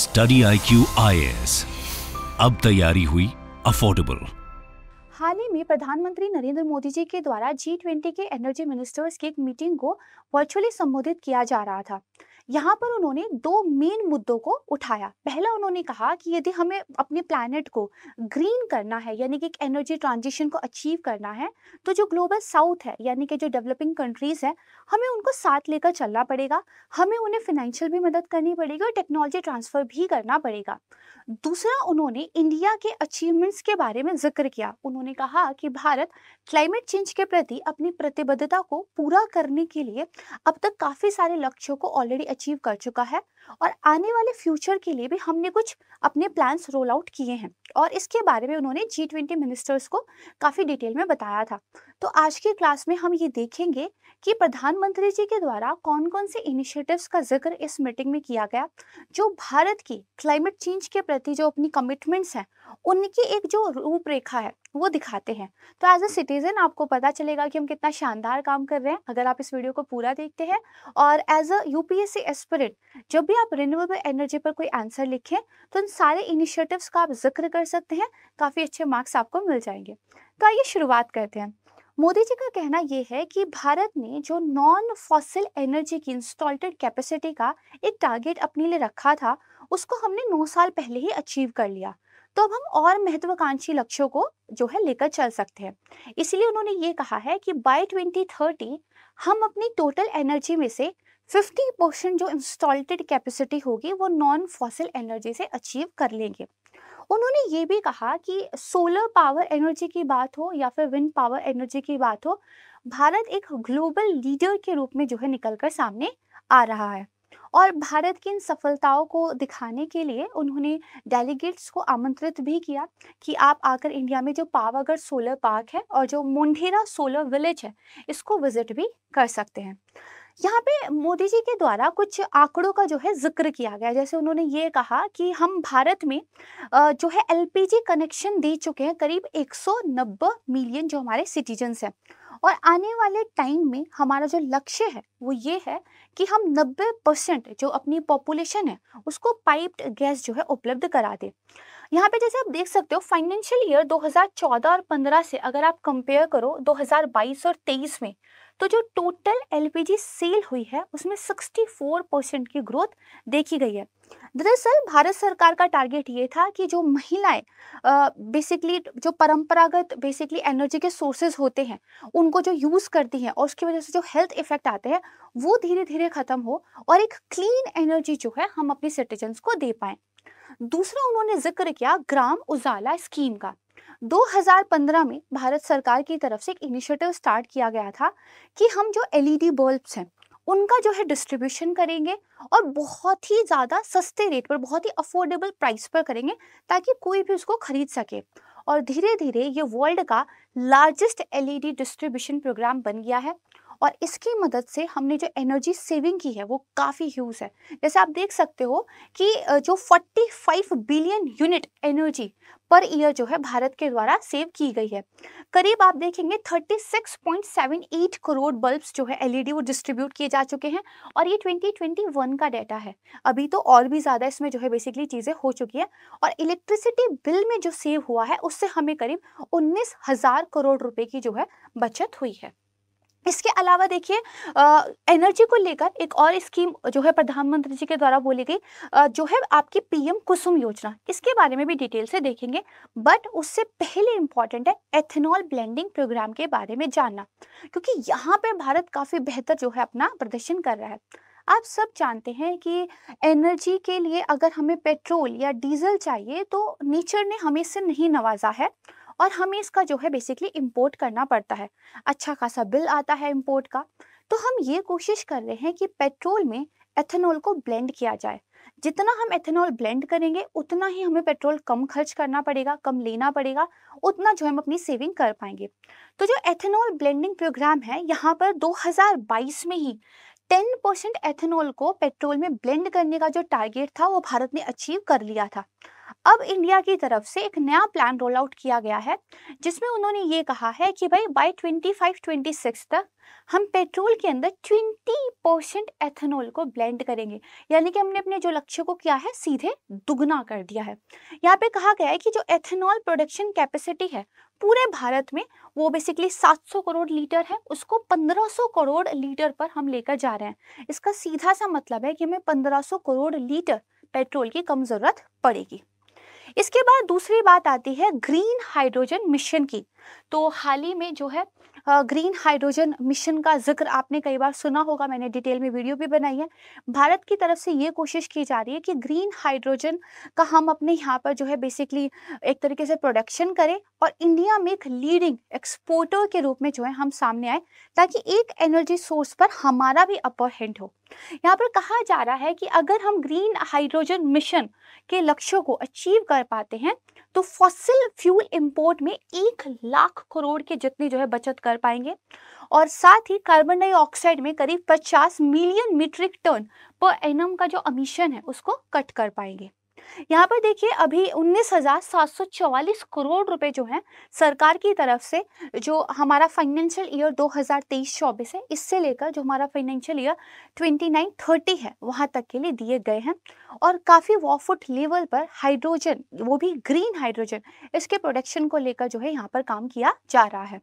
study I Q अब तैयारी हुई अफोर्डेबल हाल ही में प्रधानमंत्री नरेंद्र मोदी जी के द्वारा जी ट्वेंटी के एनर्जी मिनिस्टर्स की एक मीटिंग को वर्चुअली संबोधित किया जा रहा था यहाँ पर उन्होंने दो मेन मुद्दों को उठाया पहला उन्होंने कहा कि यदि हमें अपने प्लानट को ग्रीन करना है यानी कि एक एनर्जी ट्रांजिशन को अचीव करना है तो जो ग्लोबल साउथ है यानी कि जो डेवलपिंग कंट्रीज़ है हमें उनको साथ लेकर चलना पड़ेगा हमें उन्हें फिनेंशियल भी मदद करनी पड़ेगी और टेक्नोलॉजी ट्रांसफ़र भी करना पड़ेगा दूसरा उन्होंने इंडिया के अचीवमेंट्स के बारे में जिक्र किया उन्होंने कहा कि भारत क्लाइमेट चेंज के प्रति अपनी प्रतिबद्धता को पूरा करने के लिए अब तक काफ़ी सारे लक्ष्यों को ऑलरेडी अचीव कर चुका है और आने वाले फ्यूचर के लिए भी हमने कुछ अपने प्लान्स रोल आउट किए हैं और इसके बारे में उन्होंने जी ट्वेंटी मिनिस्टर्स को काफ़ी डिटेल में बताया था तो आज की क्लास में हम ये देखेंगे कि प्रधानमंत्री जी के द्वारा कौन कौन से इनिशिएटिव्स का जिक्र इस मीटिंग में किया गया जो भारत की क्लाइमेट चेंज के प्रति जो अपनी कमिटमेंट्स हैं उनकी एक जो रूपरेखा है वो दिखाते हैं तो एज अ सिटीजन आपको पता चलेगा कि हम कितना शानदार काम कर रहे हैं अगर आप इस वीडियो को पूरा देखते हैं और एज अ यूपीएससी एस्पिरेंट जब भी आप रिन्यूएबल एनर्जी पर कोई आंसर लिखें तो उन सारे इनिशिएटिव्स का आप जिक्र कर सकते हैं काफ़ी अच्छे मार्क्स आपको मिल जाएंगे तो आइए शुरुआत करते हैं मोदी जी का कहना यह है कि भारत ने जो नॉन फॉसिल एनर्जी की इंस्टॉल्टेड कैपेसिटी का एक टारगेट अपने लिए रखा था उसको हमने नौ साल पहले ही अचीव कर लिया तो अब हम और महत्वाकांक्षी लक्ष्यों को जो है लेकर चल सकते हैं इसलिए उन्होंने ये कहा है कि बाय 2030 हम अपनी टोटल एनर्जी में से 50 परसेंट जो इंस्टॉल्टेड कैपेसिटी होगी वो नॉन फॉसिल एनर्जी से अचीव कर लेंगे उन्होंने ये भी कहा कि सोलर पावर एनर्जी की बात हो या फिर विंड पावर एनर्जी की बात हो भारत एक ग्लोबल लीडर के रूप में जो है निकल कर सामने आ रहा है और भारत की इन सफलताओं को दिखाने के लिए उन्होंने डेलीगेट्स को आमंत्रित भी किया कि आप आकर इंडिया में जो पावागढ़ सोलर पार्क है और जो मुंडेरा सोलर विलेज है इसको विजिट भी कर सकते हैं यहाँ पे मोदी जी के द्वारा कुछ आंकड़ों का जो है जिक्र किया गया जैसे उन्होंने ये कहा कि हम भारत में जो है एलपीजी कनेक्शन दे चुके हैं करीब 190 मिलियन जो हमारे सिटीजन्स हैं और आने वाले टाइम में हमारा जो लक्ष्य है वो ये है कि हम 90 परसेंट जो अपनी पॉपुलेशन है उसको पाइप्ड गैस जो है उपलब्ध करा दें यहाँ पे जैसे आप देख सकते हो फाइनेंशियल ईयर 2014 और 15 से अगर आप कंपेयर करो 2022 और 23 में तो जो टोटल एलपीजी सेल हुई है उसमें 64 परसेंट की ग्रोथ देखी गई है दरअसल भारत सरकार का टारगेट ये था कि जो महिलाएं बेसिकली जो परंपरागत बेसिकली एनर्जी के सोर्सेज होते हैं उनको जो यूज़ करती हैं और उसकी वजह से जो हेल्थ इफेक्ट आते हैं वो धीरे धीरे ख़त्म हो और एक क्लीन एनर्जी जो है हम अपने सिटीजन्स को दे पाए दूसरा उन्होंने जिक्र किया ग्राम उजाला स्कीम का 2015 में भारत सरकार की तरफ से एक इनिशिएटिव स्टार्ट किया गया था कि हम जो एलईडी बल्ब्स e हैं उनका जो है डिस्ट्रीब्यूशन करेंगे और बहुत ही ज़्यादा सस्ते रेट पर बहुत ही अफोर्डेबल प्राइस पर करेंगे ताकि कोई भी उसको खरीद सके और धीरे धीरे ये वर्ल्ड का लार्जेस्ट एलईडी डिस्ट्रीब्यूशन प्रोग्राम बन गया है और इसकी मदद से हमने जो एनर्जी सेविंग की है वो काफ़ी ह्यूज है जैसे आप देख सकते हो कि जो 45 billion unit energy per year जो है भारत के द्वारा सेव की गई है करीब आप देखेंगे 36.78 करोड़ बल्ब्स जो है एलईडी e वो डिस्ट्रीब्यूट किए जा चुके हैं और ये 2021 का डाटा है अभी तो और भी ज़्यादा इसमें जो है बेसिकली चीज़ें हो चुकी हैं और इलेक्ट्रिसिटी बिल में जो सेव हुआ है उससे हमें करीब उन्नीस करोड़ रुपए की जो है बचत हुई है इसके अलावा देखिए एनर्जी को लेकर एक और स्कीम जो है प्रधानमंत्री जी के द्वारा बोली गई जो है आपकी पीएम कुसुम योजना इसके बारे में भी डिटेल से देखेंगे बट उससे पहले इम्पॉर्टेंट है एथेनॉल ब्लेंडिंग प्रोग्राम के बारे में जानना क्योंकि यहाँ पर भारत काफ़ी बेहतर जो है अपना प्रदर्शन कर रहा है आप सब जानते हैं कि एनर्जी के लिए अगर हमें पेट्रोल या डीजल चाहिए तो नेचर ने हमें इससे नहीं नवाजा है और हमें इसका जो है बेसिकली इम्पोर्ट करना पड़ता है अच्छा खासा बिल आता है इम्पोर्ट का तो हम ये कोशिश कर रहे हैं कि पेट्रोल में एथेनॉल को ब्लेंड किया जाए जितना हम एथेनॉल ब्लेंड करेंगे उतना ही हमें पेट्रोल कम खर्च करना पड़ेगा कम लेना पड़ेगा उतना जो हम अपनी सेविंग कर पाएंगे तो जो एथेनॉल ब्लेंडिंग प्रोग्राम है यहाँ पर 2022 में ही 10 परसेंट एथेनॉल को पेट्रोल में ब्लेंड करने का जो टारगेट था वो भारत ने अचीव कर लिया था अब इंडिया की तरफ से एक नया प्लान रोल आउट किया गया है जिसमें उन्होंने ये कहा है कि भाई बाई ट्वेंटी 26 तक हम पेट्रोल के अंदर 20 परसेंट एथेनॉल को ब्लेंड करेंगे यानी कि हमने अपने जो लक्ष्य को किया है सीधे दुगना कर दिया है यहाँ पे कहा गया है कि जो एथेनॉल प्रोडक्शन कैपेसिटी है पूरे भारत में वो बेसिकली 700 करोड़ लीटर है उसको 1500 करोड़ लीटर पर हम लेकर जा रहे हैं इसका सीधा सा मतलब है कि हमें 1500 करोड़ लीटर पेट्रोल की कम ज़रूरत पड़ेगी इसके बाद दूसरी बात आती है ग्रीन हाइड्रोजन मिशन की तो हाल ही में जो है ग्रीन हाइड्रोजन मिशन का जिक्र आपने कई बार सुना होगा मैंने डिटेल में वीडियो भी बनाई है भारत की तरफ से ये कोशिश की जा रही है कि ग्रीन हाइड्रोजन का हम अपने यहाँ पर जो है बेसिकली एक तरीके से प्रोडक्शन करें और इंडिया में एक लीडिंग एक्सपोर्टर के रूप में जो है हम सामने आए ताकि एक एनर्जी सोर्स पर हमारा भी अपर हैंड हो यहाँ पर कहा जा रहा है कि अगर हम ग्रीन हाइड्रोजन मिशन के लक्ष्यों को अचीव कर पाते हैं तो फॉसिल फ्यूल इंपोर्ट में एक लाख करोड़ के जितनी जो है बचत कर पाएंगे और साथ ही कार्बन डाइऑक्साइड में करीब 50 million metric ton per annum का जो अमीशन है उसको कट कर पाएंगे यहाँ पर देखिए अभी उन्नीस करोड़ रुपए जो है सरकार की तरफ से जो हमारा फाइनेंशियल ईयर 2023-24 है इससे लेकर जो हमारा फाइनेंशियल ईयर 29-30 है वहां तक के लिए दिए गए हैं और काफ़ी वॉफुट लेवल पर हाइड्रोजन वो भी ग्रीन हाइड्रोजन इसके प्रोडक्शन को लेकर जो है यहाँ पर काम किया जा रहा है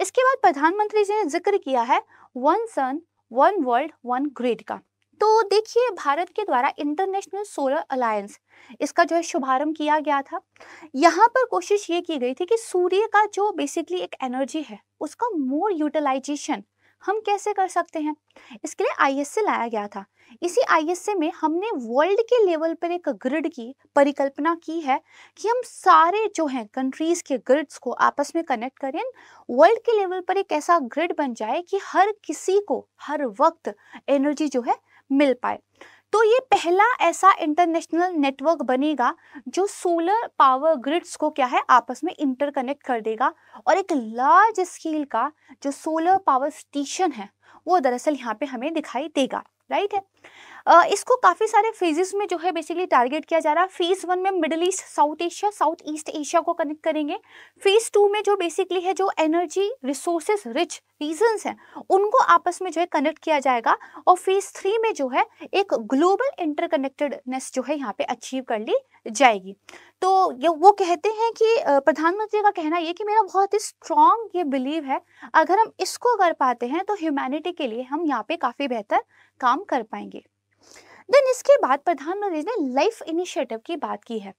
इसके बाद प्रधानमंत्री जी ने जिक्र किया है one sun one world one grid का तो देखिए भारत के द्वारा इंटरनेशनल सोलर अलायंस इसका जो है शुभारंभ किया गया था यहाँ पर कोशिश ये की गई थी कि सूर्य का जो बेसिकली एक एनर्जी है उसका मोर यूटिलाइजेशन हम कैसे कर सकते हैं इसके लिए आईएसए लाया गया था इसी आईएसए में हमने वर्ल्ड के लेवल पर एक ग्रिड की परिकल्पना की है कि हम सारे जो हैं कंट्रीज के ग्रिड्स को आपस में कनेक्ट करें वर्ल्ड के लेवल पर एक ऐसा ग्रिड बन जाए कि हर किसी को हर वक्त एनर्जी जो है मिल पाए तो ये पहला ऐसा इंटरनेशनल नेटवर्क बनेगा जो सोलर पावर ग्रिड्स को क्या है आपस में इंटरकनेक्ट कर देगा और एक लार्ज स्केल का जो सोलर पावर स्टेशन है वो दरअसल यहाँ पे हमें दिखाई देगा राइट है इसको काफ़ी सारे फेजेस में जो है बेसिकली टारगेट किया जा रहा है फेज़ वन में middle east south Asia south east Asia को कनेक्ट करेंगे फेज़ टू में जो बेसिकली है जो एनर्जी रिसोर्सेज रिच रीजन है उनको आपस में जो है कनेक्ट किया जाएगा और फेज़ थ्री में जो है एक ग्लोबल इंटरकनेक्टेडनेस जो है यहाँ पे अचीव कर ली जाएगी तो ये वो कहते हैं कि प्रधानमंत्री का कहना ये कि मेरा बहुत ही स्ट्रॉन्ग ये बिलीव है अगर हम इसको कर पाते हैं तो ह्यूमैनिटी के लिए हम यहाँ पे काफ़ी बेहतर काम कर पाएंगे देन इसके बाद प्रधानमंत्री ने लाइफ इनिशिएटिव की बात की है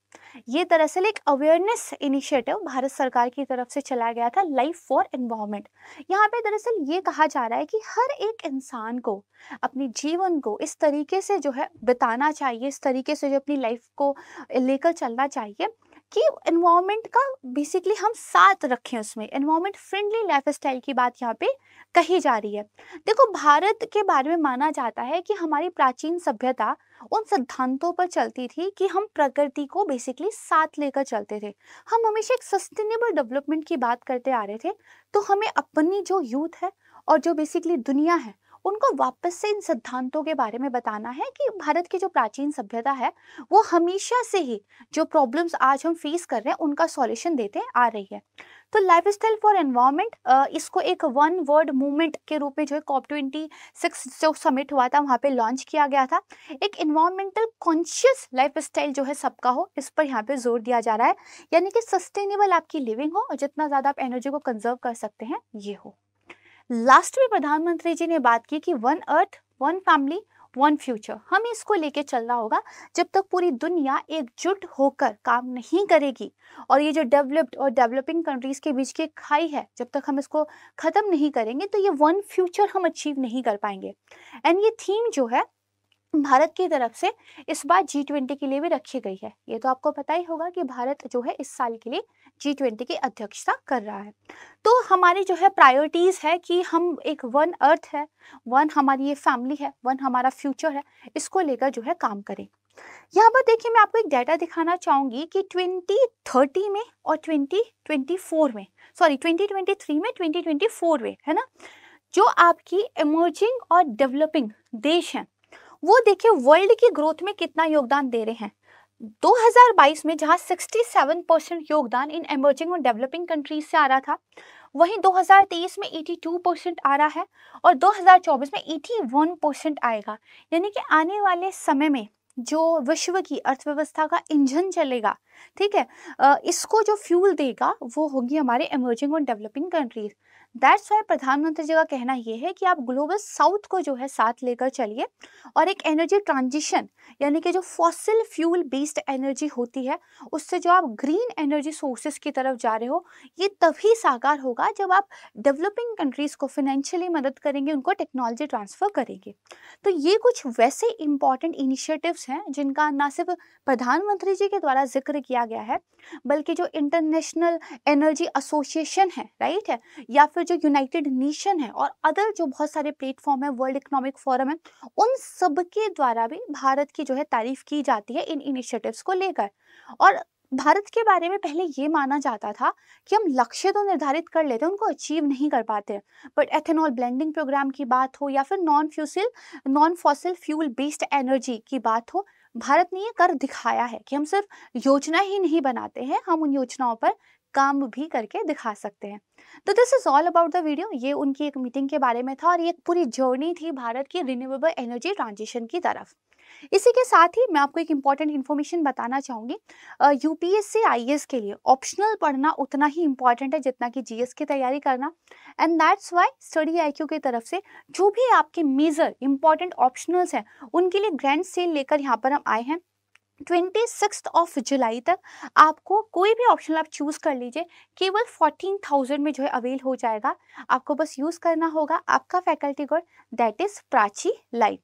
ये दरअसल एक अवेयरनेस इनिशिएटिव भारत सरकार की तरफ से चलाया गया था लाइफ फॉर एनवायरमेंट यहाँ पे दरअसल ये कहा जा रहा है कि हर एक इंसान को अपने जीवन को इस तरीके से जो है बिताना चाहिए इस तरीके से जो अपनी लाइफ को लेकर चलना चाहिए कि इन्वायरमेंट का बेसिकली हम साथ रखें उसमें इन्वायरमेंट फ्रेंडली लाइफ स्टाइल की बात यहाँ पे कही जा रही है देखो भारत के बारे में माना जाता है कि हमारी प्राचीन सभ्यता उन सिद्धांतों पर चलती थी कि हम प्रकृति को बेसिकली साथ लेकर चलते थे हम हमेशा एक सस्टेनेबल डेवलपमेंट की बात करते आ रहे थे तो हमें अपनी जो यूथ है और जो बेसिकली दुनिया है उनको वापस से इन सिद्धांतों के बारे में बताना है कि भारत की जो प्राचीन सभ्यता है वो हमेशा से ही जो प्रॉब्लम्स आज हम फेस कर रहे हैं उनका सॉल्यूशन देते आ रही है तो लाइफ स्टाइल फॉर एनवायरमेंट इसको एक वन वर्ड मूवमेंट के रूप में जो है कॉप ट्वेंटी सिक्स जो समिट हुआ था वहाँ पे लॉन्च किया गया था एक इन्वायरमेंटल कॉन्शियस लाइफ स्टाइल जो है सबका हो इस पर यहाँ पे जोर दिया जा रहा है यानी कि सस्टेनेबल आपकी लिविंग हो और जितना ज़्यादा आप एनर्जी को कंजर्व कर सकते हैं ये हो लास्ट में प्रधानमंत्री जी ने बात की कि one earth one family one future हमें इसको लेके चलना होगा जब तक पूरी दुनिया एकजुट होकर काम नहीं करेगी और ये जो डेवलप्ड और डेवलपिंग कंट्रीज के बीच की खाई है जब तक हम इसको ख़त्म नहीं करेंगे तो ये वन फ्यूचर हम अचीव नहीं कर पाएंगे एंड ये थीम जो है भारत की तरफ से इस बार जी ट्वेंटी के लिए भी रखी गई है ये तो आपको पता ही होगा कि भारत जो है इस साल के लिए जी ट्वेंटी की अध्यक्षता कर रहा है तो हमारी जो है प्रायोरिटीज़ है कि हम एक वन अर्थ है वन हमारी ये फैमिली है वन हमारा फ्यूचर है इसको लेकर जो है काम करें यहाँ पर देखिए मैं आपको एक डाटा दिखाना चाहूंगी कि 2030 में और 2024 में सॉरी 2023 में 2024 में है ना जो आपकी इमर्जिंग और डेवलपिंग देश हैं वो देखिए वर्ल्ड की ग्रोथ में कितना योगदान दे रहे हैं 2022 में जहां 67 परसेंट योगदान इन एमर्जिंग और डेवलपिंग कंट्रीज से आ रहा था वहीं 2023 में 82 परसेंट आ रहा है और 2024 में 81 परसेंट आएगा यानी कि आने वाले समय में जो विश्व की अर्थव्यवस्था का इंजन चलेगा ठीक है इसको जो फ्यूल देगा वो होगी हमारे एमर्जिंग और डेवलपिंग कंट्रीज दैट्स वाई प्रधानमंत्री जी का कहना यह है कि आप ग्लोबल साउथ को जो है साथ लेकर चलिए और एक एनर्जी ट्रांजिशन यानी कि जो फॉसिल फ्यूल बेस्ड एनर्जी होती है उससे जो आप ग्रीन एनर्जी सोर्सेज की तरफ जा रहे हो ये तभी साकार होगा जब आप डेवलपिंग कंट्रीज़ को फाइनेंशियली मदद करेंगे उनको टेक्नोलॉजी ट्रांसफ़र करेंगे तो ये कुछ वैसे इंपॉर्टेंट इनिशिएटिव्स हैं जिनका ना सिर्फ प्रधानमंत्री जी के द्वारा जिक्र किया गया है बल्कि जो इंटरनेशनल एनर्जी एसोसिएशन है राइट है या फिर फिर जो यूनाइटेड नेशन है और अदर जो बहुत सारे प्लेटफॉर्म है वर्ल्ड इकोनॉमिक फोरम है उन सब के द्वारा भी भारत की जो है तारीफ की जाती है इन इनिशिएटिव्स को लेकर और भारत के बारे में पहले ये माना जाता था कि हम लक्ष्य तो निर्धारित कर लेते हैं उनको अचीव नहीं कर पाते बट एथेनॉल ब्लेंडिंग प्रोग्राम की बात हो या फिर non fossil non fossil fuel based energy की बात हो भारत ने ये कर दिखाया है कि हम सिर्फ योजना ही नहीं बनाते हैं हम उन योजनाओं पर काम भी करके दिखा सकते हैं तो this is all about the video ये उनकी एक मीटिंग के बारे में था और ये एक पूरी जर्नी थी भारत की रिन्यूएबल एनर्जी ट्रांजिशन की तरफ इसी के साथ ही मैं आपको एक इम्पॉर्टेंट इन्फॉर्मेशन बताना चाहूँगी U P S I S के लिए ऑप्शनल पढ़ना उतना ही इम्पॉर्टेंट है जितना कि जी एस की तैयारी करना and that's why study I Q की तरफ से जो भी आपके मेजर इंपॉर्टेंट ऑप्शनल्स हैं उनके लिए ग्रैंड सेल लेकर यहाँ पर हम आए हैं ट्वेंटी सिक्स ऑफ जुलाई तक आपको कोई भी ऑप्शन आप चूज़ कर लीजिए केवल फोर्टीन थाउजेंड में जो है अवेल हो जाएगा आपको बस यूज़ करना होगा आपका फैकल्टी गोड दैट इज़ प्राची लाइट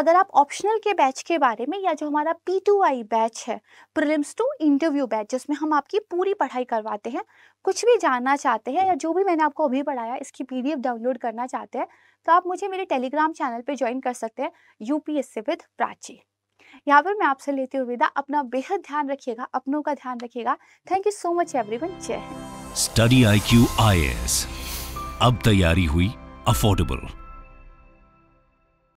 अगर आप ऑप्शनल के बैच के बारे में या जो हमारा पी टू आई बैच है प्रिलिम्स टू इंटरव्यू बैच जिसमें हम आपकी पूरी पढ़ाई करवाते हैं कुछ भी जानना चाहते हैं या जो भी मैंने आपको अभी पढ़ाया इसकी पी डाउनलोड करना चाहते हैं तो आप मुझे मेरे टेलीग्राम चैनल पर ज्वाइन कर सकते हैं यूपीएससी विद प्राची यहाँ पर मैं आपसे लेती हूँ विदा अपना बेहद ध्यान रखिएगा अपनों का ध्यान रखिएगा thank you so much every one जय study I Q I S अब तैयारी हुई अफोर्डेबल